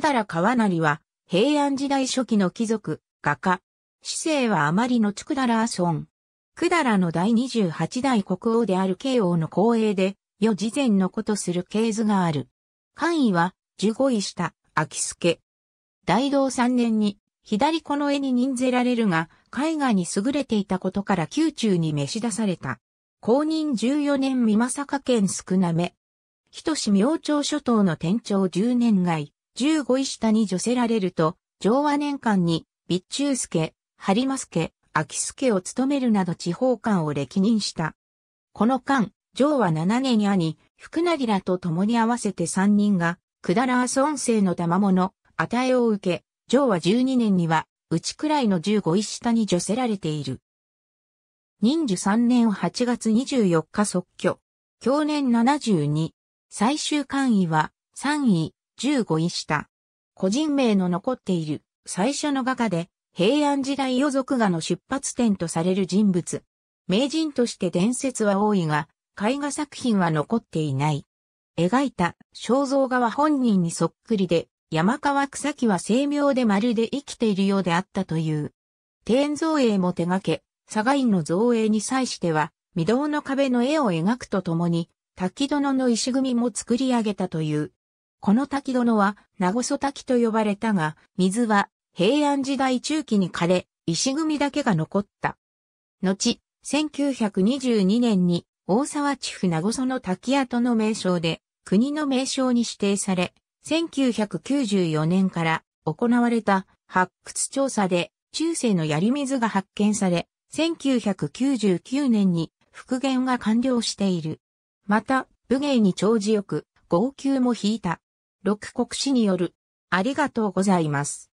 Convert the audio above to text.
だら川成は、平安時代初期の貴族、画家。市政はあまりのあそん。村。だらの第28代国王である慶王の光栄で、世事前のことする系図がある。官位は、十五位下、秋助。大道三年に、左この絵に任ぜられるが、絵画に優れていたことから宮中に召し出された。公認十四年美正県少なめ。人志明朝諸島の天朝十年外。15位下に除せられると、上和年間に、備中助、張松助、秋助を務めるなど地方官を歴任した。この間、上和7年に兄、福成らと共に合わせて3人が、くだらあ孫生の賜物、与えを受け、上和12年には、内くらいの15位下に除せられている。忍寿3年8月24日即居。去年72。最終官位は、3位、15位下。個人名の残っている最初の画家で、平安時代予族画の出発点とされる人物。名人として伝説は多いが、絵画作品は残っていない。描いた肖像画は本人にそっくりで、山川草木は精妙でまるで生きているようであったという。天造影も手掛け、佐賀院の造影に際しては、御堂の壁の絵を描くとともに、滝殿の石組みも作り上げたという、この滝殿は、名古曽滝と呼ばれたが、水は平安時代中期に枯れ、石組みだけが残った。後、1922年に大沢地府名護その滝跡の名称で国の名称に指定され、1994年から行われた発掘調査で中世の槍水が発見され、1999年に復元が完了している。また、武芸に長寿よく、号泣も引いた。六国史による。ありがとうございます。